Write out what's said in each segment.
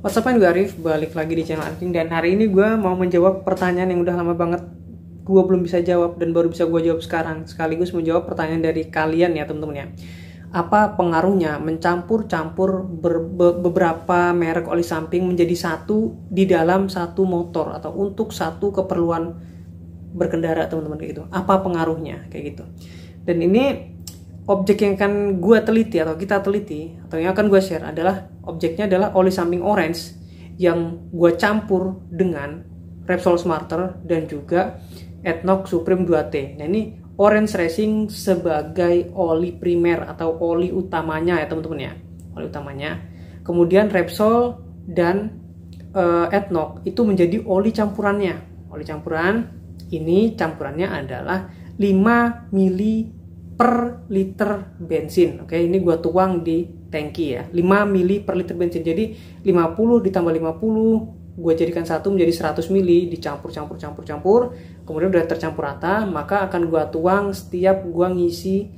What's up, gue Arif, balik lagi di channel Anjing. Dan hari ini gue mau menjawab pertanyaan yang udah lama banget Gue belum bisa jawab dan baru bisa gue jawab sekarang Sekaligus menjawab pertanyaan dari kalian ya teman-teman ya Apa pengaruhnya mencampur-campur be beberapa merek oli samping menjadi satu di dalam satu motor Atau untuk satu keperluan berkendara teman-teman kayak gitu Apa pengaruhnya kayak gitu Dan ini objek yang akan gue teliti atau kita teliti atau yang akan gue share adalah objeknya adalah oli samping orange yang gue campur dengan Repsol Smarter dan juga Ethnox Supreme 2T. Nah ini Orange Racing sebagai oli primer atau oli utamanya ya teman-teman ya, oli utamanya. Kemudian Repsol dan uh, eh, Ethnox itu menjadi oli campurannya. Oli campuran ini campurannya adalah 5 mili per liter bensin. Oke, ini gua tuang di tangki ya. 5 mili per liter bensin. Jadi 50 ditambah 50 gue jadikan satu menjadi 100 mili dicampur campur campur campur kemudian udah tercampur rata maka akan gua tuang setiap gua ngisi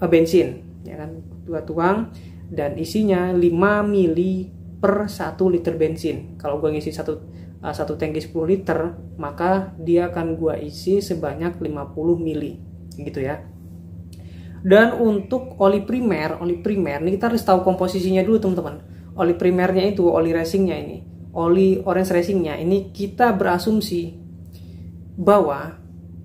uh, bensin ya kan gua tuang dan isinya 5 mili per 1 liter bensin kalau gua ngisi satu uh, satu tangki 10 liter maka dia akan gua isi sebanyak 50 mili gitu ya dan untuk oli primer, oli primer ini kita harus tahu komposisinya dulu teman-teman. Oli primernya itu, oli racingnya ini, oli orange racingnya ini kita berasumsi bahwa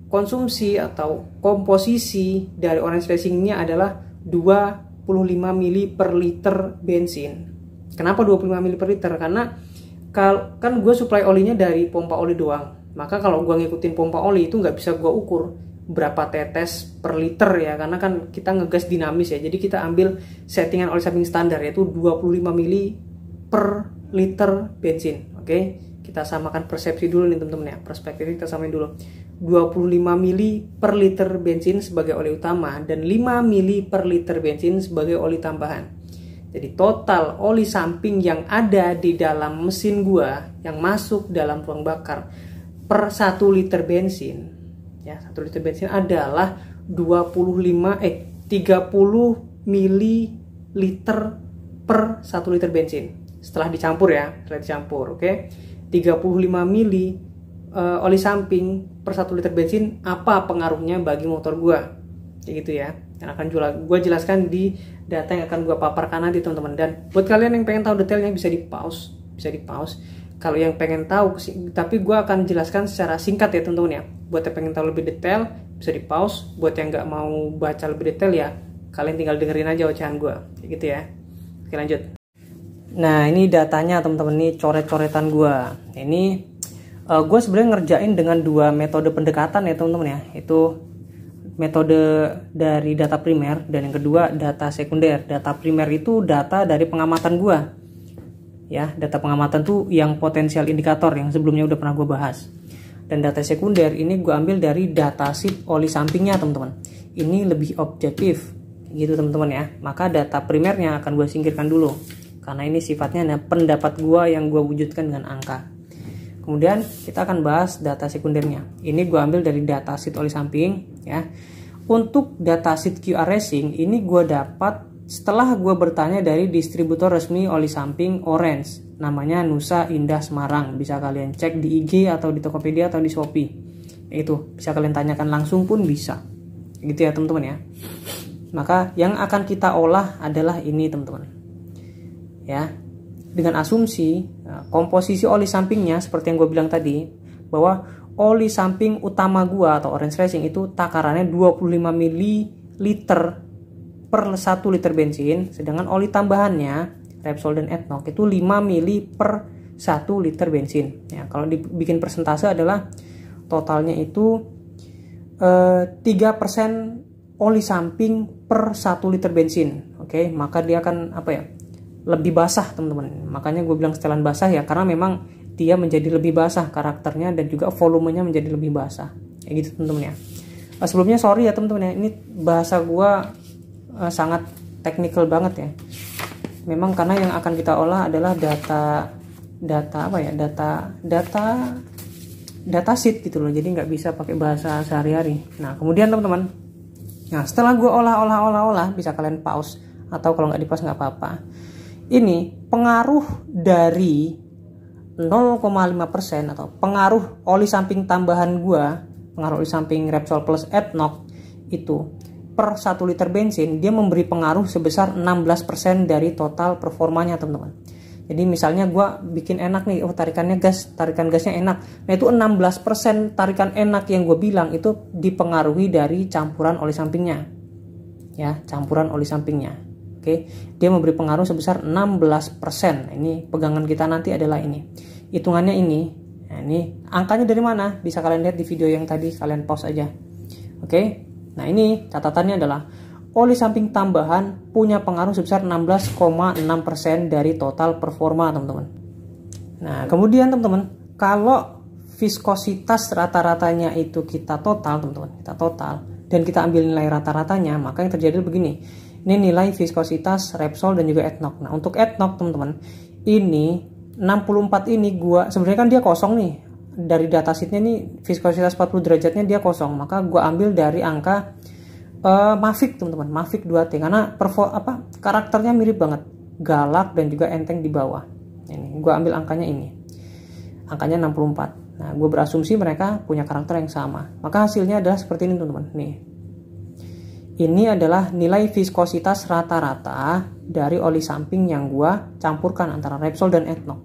konsumsi atau komposisi dari orange racingnya adalah 25 mili per liter bensin. Kenapa 25 mili per liter? Karena kan gue supply olinya dari pompa oli doang. Maka kalau gue ngikutin pompa oli itu nggak bisa gue ukur berapa tetes per liter ya karena kan kita ngegas dinamis ya jadi kita ambil settingan oli samping standar yaitu 25 mili per liter bensin oke okay? kita samakan persepsi dulu nih teman-teman ya perspektif kita samain dulu 25 mili per liter bensin sebagai oli utama dan 5 mili per liter bensin sebagai oli tambahan jadi total oli samping yang ada di dalam mesin gua yang masuk dalam ruang bakar per 1 liter bensin ya satu liter bensin adalah 25 eh 30 mililiter per 1 liter bensin setelah dicampur ya setelah dicampur oke okay? 35 ml uh, oli samping per 1 liter bensin apa pengaruhnya bagi motor gua kayak gitu ya yang akan jual gua jelaskan di data yang akan gua paparkan nanti teman-teman dan buat kalian yang pengen tahu detailnya bisa di pause bisa di pause kalau yang pengen tahu, tapi gue akan jelaskan secara singkat ya teman-teman ya. Buat yang pengen tahu lebih detail, bisa di pause. Buat yang nggak mau baca lebih detail ya, kalian tinggal dengerin aja ocehan gue. gitu ya. Oke lanjut. Nah ini datanya teman-teman, ini coret-coretan gue. Ini uh, eh, gue sebenarnya ngerjain dengan dua metode pendekatan ya teman-teman ya. Itu metode dari data primer dan yang kedua data sekunder. Data primer itu data dari pengamatan gue ya data pengamatan tuh yang potensial indikator yang sebelumnya udah pernah gue bahas dan data sekunder ini gue ambil dari data datasheet oli sampingnya teman-teman ini lebih objektif gitu teman-teman ya maka data primernya akan gue singkirkan dulu karena ini sifatnya nah, pendapat gue yang gue wujudkan dengan angka kemudian kita akan bahas data sekundernya ini gue ambil dari data datasheet oli samping ya untuk data datasheet QR Racing ini gue dapat setelah gue bertanya dari distributor resmi oli samping Orange, namanya Nusa Indah Semarang. Bisa kalian cek di IG atau di Tokopedia atau di Shopee. Itu bisa kalian tanyakan langsung pun bisa. Gitu ya teman-teman ya. Maka yang akan kita olah adalah ini teman-teman. Ya, dengan asumsi eh, komposisi oli sampingnya seperti yang gue bilang tadi bahwa oli samping utama gua atau orange racing itu takarannya 25 ml per 1 liter bensin, sedangkan oli tambahannya Repsol dan Etnok itu 5 mili per 1 liter bensin. Ya, kalau dibikin persentase adalah totalnya itu eh, persen oli samping per 1 liter bensin. Oke, maka dia akan apa ya? lebih basah, teman-teman. Makanya gue bilang setelan basah ya karena memang dia menjadi lebih basah karakternya dan juga volumenya menjadi lebih basah. Kayak gitu, teman-teman ya. Eh, sebelumnya sorry ya teman-teman ya, ini bahasa gue uh, sangat teknikal banget ya memang karena yang akan kita olah adalah data data apa ya data data data sheet gitu loh jadi nggak bisa pakai bahasa sehari-hari nah kemudian teman-teman nah setelah gue olah olah olah olah bisa kalian pause atau kalau nggak di pause nggak apa-apa ini pengaruh dari 0,5% atau pengaruh oli samping tambahan gue pengaruh oli samping Repsol plus Adnoc itu per 1 liter bensin dia memberi pengaruh sebesar 16% dari total performanya teman-teman jadi misalnya gue bikin enak nih oh tarikannya gas tarikan gasnya enak nah itu 16% tarikan enak yang gue bilang itu dipengaruhi dari campuran oli sampingnya ya campuran oli sampingnya oke dia memberi pengaruh sebesar 16% ini pegangan kita nanti adalah ini hitungannya ini nah ini angkanya dari mana bisa kalian lihat di video yang tadi kalian pause aja oke Nah ini catatannya adalah oli samping tambahan punya pengaruh sebesar 16,6% dari total performa teman-teman. Nah kemudian teman-teman kalau viskositas rata-ratanya itu kita total teman-teman kita total dan kita ambil nilai rata-ratanya maka yang terjadi begini ini nilai viskositas Repsol dan juga Etnok. Nah untuk Etnok teman-teman ini 64 ini gua sebenarnya kan dia kosong nih dari data datasheetnya nih viskositas 40 derajatnya dia kosong maka gue ambil dari angka uh, Mavic teman-teman mafik 2T karena perform apa karakternya mirip banget galak dan juga enteng di bawah ini gue ambil angkanya ini angkanya 64 nah gue berasumsi mereka punya karakter yang sama maka hasilnya adalah seperti ini teman-teman nih ini adalah nilai viskositas rata-rata dari oli samping yang gue campurkan antara Repsol dan Ethno.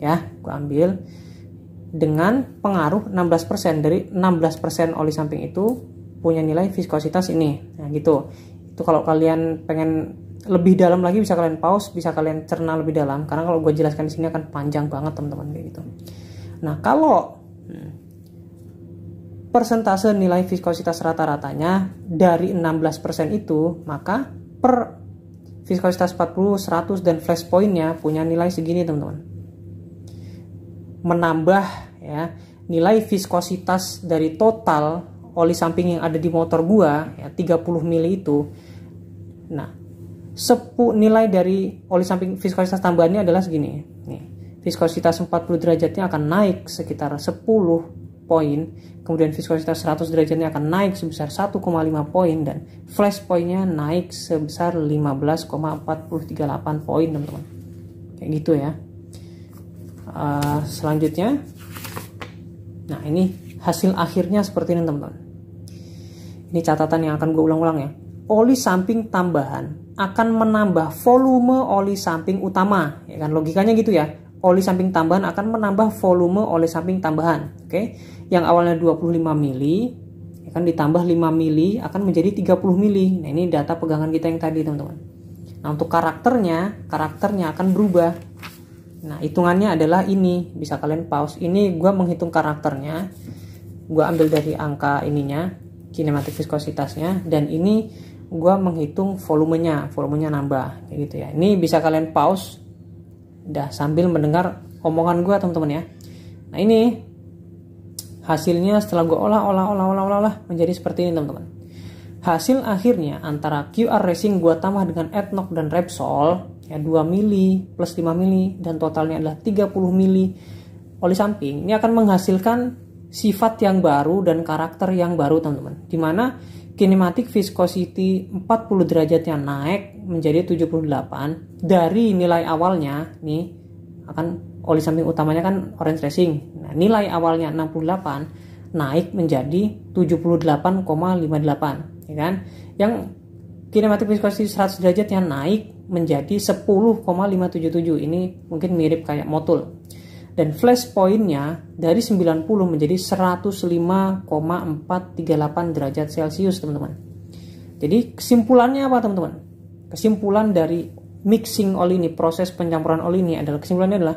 ya gue ambil dengan pengaruh 16% dari 16% oli samping itu punya nilai viskositas ini. Nah, gitu. Itu kalau kalian pengen lebih dalam lagi bisa kalian pause, bisa kalian cerna lebih dalam karena kalau gue jelaskan di sini akan panjang banget teman-teman kayak gitu. Nah, kalau persentase nilai viskositas rata-ratanya dari 16% itu, maka per viskositas 40, 100, dan flash pointnya punya nilai segini teman-teman. Menambah ya nilai viskositas dari total oli samping yang ada di motor gua ya 30 mili itu nah sepu nilai dari oli samping viskositas tambahannya adalah segini nih viskositas 40 derajatnya akan naik sekitar 10 poin kemudian viskositas 100 derajatnya akan naik sebesar 1,5 poin dan flash pointnya naik sebesar 15,438 poin teman-teman kayak gitu ya uh, selanjutnya Nah ini hasil akhirnya seperti ini teman-teman. Ini catatan yang akan gue ulang-ulang ya. Oli samping tambahan akan menambah volume oli samping utama, ya kan logikanya gitu ya. Oli samping tambahan akan menambah volume oli samping tambahan, oke? Yang awalnya 25 mili ya kan ditambah 5 mili akan menjadi 30 mili. Nah, ini data pegangan kita yang tadi, teman-teman. Nah, untuk karakternya, karakternya akan berubah Nah, hitungannya adalah ini. Bisa kalian pause. Ini gue menghitung karakternya. Gue ambil dari angka ininya, kinematik viskositasnya. Dan ini gue menghitung volumenya. Volumenya nambah. Kayak gitu ya. Ini bisa kalian pause. Dah sambil mendengar omongan gue teman-teman ya. Nah ini hasilnya setelah gue olah, olah, olah, olah, olah, olah menjadi seperti ini teman-teman. Hasil akhirnya antara QR Racing gue tambah dengan Adnock dan Repsol ya 2 mili plus 5 mili dan totalnya adalah 30 mili oli samping ini akan menghasilkan sifat yang baru dan karakter yang baru teman-teman dimana kinematik viscosity 40 yang naik menjadi 78 dari nilai awalnya nih akan oli samping utamanya kan orange racing nah, nilai awalnya 68 naik menjadi 78,58 ya kan yang kinematik viscosity 100 derajat yang naik menjadi 10,577 ini mungkin mirip kayak motul dan flash pointnya dari 90 menjadi 105,438 derajat celcius teman-teman jadi kesimpulannya apa teman-teman kesimpulan dari mixing oli ini proses pencampuran oli ini adalah kesimpulannya adalah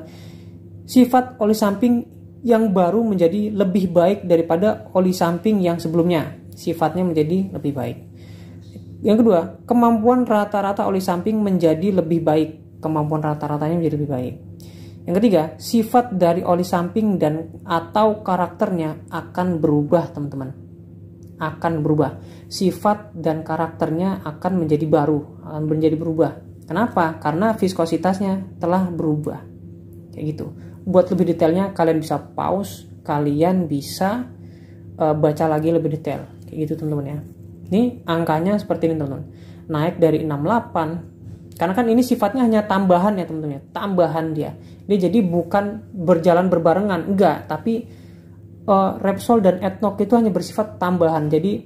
sifat oli samping yang baru menjadi lebih baik daripada oli samping yang sebelumnya. Sifatnya menjadi lebih baik. Yang kedua, kemampuan rata-rata oli samping menjadi lebih baik. Kemampuan rata-ratanya menjadi lebih baik. Yang ketiga, sifat dari oli samping dan atau karakternya akan berubah, teman-teman. Akan berubah. Sifat dan karakternya akan menjadi baru, akan menjadi berubah. Kenapa? Karena viskositasnya telah berubah. Kayak gitu. Buat lebih detailnya kalian bisa pause, kalian bisa uh, baca lagi lebih detail. Kayak gitu, teman-teman ya. Ini angkanya seperti ini teman-teman. Naik dari 68 karena kan ini sifatnya hanya tambahan ya teman-teman ya. Tambahan dia. Dia jadi bukan berjalan berbarengan, enggak, tapi uh, Repsol dan Etnok itu hanya bersifat tambahan. Jadi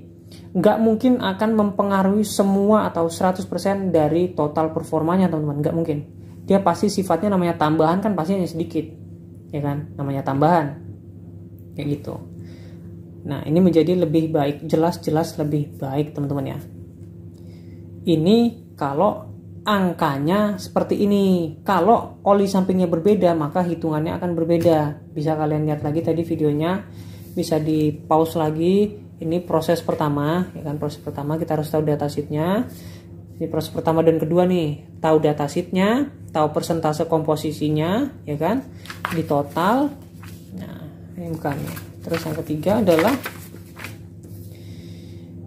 enggak mungkin akan mempengaruhi semua atau 100% dari total performanya teman-teman enggak mungkin dia pasti sifatnya namanya tambahan kan pasti hanya sedikit ya kan namanya tambahan kayak gitu Nah, ini menjadi lebih baik, jelas-jelas lebih baik, teman-teman ya. Ini kalau angkanya seperti ini. Kalau oli sampingnya berbeda, maka hitungannya akan berbeda. Bisa kalian lihat lagi tadi videonya, bisa di pause lagi. Ini proses pertama, ya kan proses pertama kita harus tahu data datasheetnya. Ini proses pertama dan kedua nih, tahu data datasheetnya, tahu persentase komposisinya, ya kan, di total. Nah, ini bukan terus yang ketiga adalah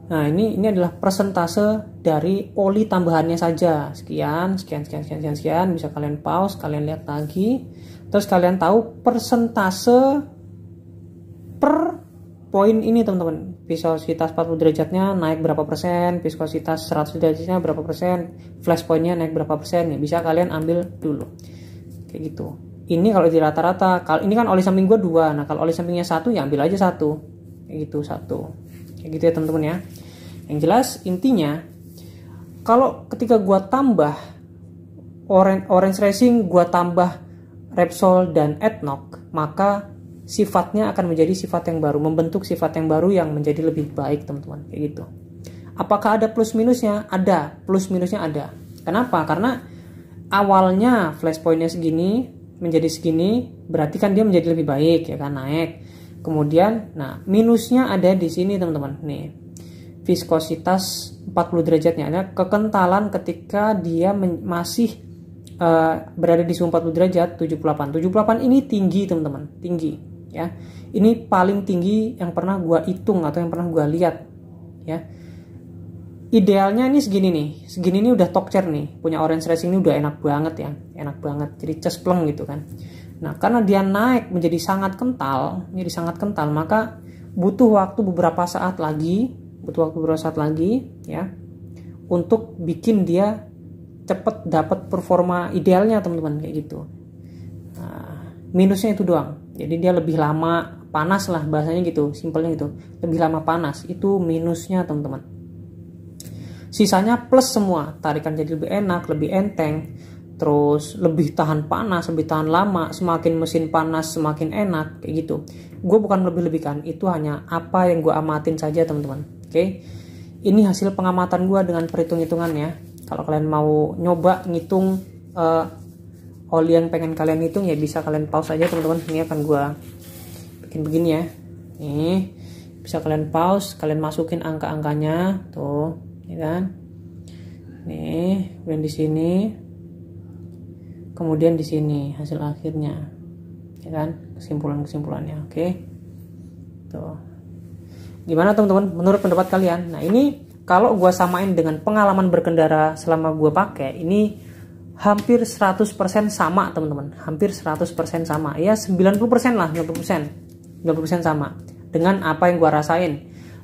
nah ini ini adalah persentase dari oli tambahannya saja sekian sekian sekian sekian sekian, sekian. bisa kalian pause kalian lihat lagi terus kalian tahu persentase per poin ini teman-teman viskositas 40 derajatnya naik berapa persen viskositas 100 derajatnya berapa persen flash pointnya naik berapa persen ya bisa kalian ambil dulu kayak gitu ini kalau di rata-rata kalau ini kan oli samping gue dua nah kalau oli sampingnya satu ya ambil aja satu kayak gitu satu kayak gitu ya teman-teman ya yang jelas intinya kalau ketika gue tambah orange, orange racing gue tambah Repsol dan Etnok maka sifatnya akan menjadi sifat yang baru membentuk sifat yang baru yang menjadi lebih baik teman-teman kayak gitu apakah ada plus minusnya ada plus minusnya ada kenapa karena awalnya flashpointnya segini menjadi segini berarti kan dia menjadi lebih baik ya kan naik kemudian nah minusnya ada di sini teman-teman nih viskositas 40 derajatnya ada kekentalan ketika dia masih uh, berada di suhu 40 derajat 78 78 ini tinggi teman-teman tinggi ya ini paling tinggi yang pernah gua hitung atau yang pernah gua lihat ya idealnya ini segini nih segini ini udah top chair nih punya orange racing ini udah enak banget ya enak banget jadi cespleng gitu kan nah karena dia naik menjadi sangat kental jadi sangat kental maka butuh waktu beberapa saat lagi butuh waktu beberapa saat lagi ya untuk bikin dia cepet dapat performa idealnya teman-teman kayak gitu nah, minusnya itu doang jadi dia lebih lama panas lah bahasanya gitu simpelnya gitu lebih lama panas itu minusnya teman-teman sisanya plus semua tarikan jadi lebih enak lebih enteng terus lebih tahan panas lebih tahan lama semakin mesin panas semakin enak kayak gitu gue bukan lebih lebihkan itu hanya apa yang gue amatin saja teman-teman oke okay? ini hasil pengamatan gue dengan perhitung hitungannya kalau kalian mau nyoba ngitung uh, oli yang pengen kalian hitung ya bisa kalian pause aja teman-teman ini akan gue bikin begini ya nih bisa kalian pause kalian masukin angka-angkanya tuh ya kan nih kemudian di sini kemudian di sini hasil akhirnya ya kan kesimpulan kesimpulannya oke tuh gimana teman-teman menurut pendapat kalian nah ini kalau gue samain dengan pengalaman berkendara selama gue pakai ini hampir 100% sama teman-teman hampir 100% sama ya 90% lah 90% 90% sama dengan apa yang gue rasain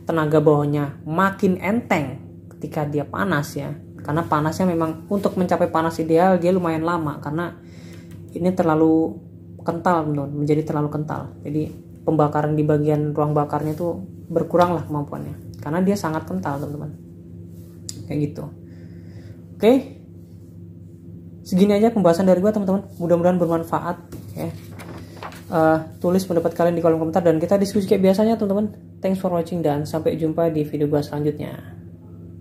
tenaga bawahnya makin enteng ketika dia panas ya karena panasnya memang untuk mencapai panas ideal dia lumayan lama karena ini terlalu kental menurut menjadi terlalu kental jadi pembakaran di bagian ruang bakarnya itu berkurang lah kemampuannya karena dia sangat kental teman-teman kayak gitu oke segini aja pembahasan dari gue teman-teman mudah-mudahan bermanfaat ya uh, tulis pendapat kalian di kolom komentar dan kita diskusi kayak biasanya teman-teman thanks for watching dan sampai jumpa di video gue selanjutnya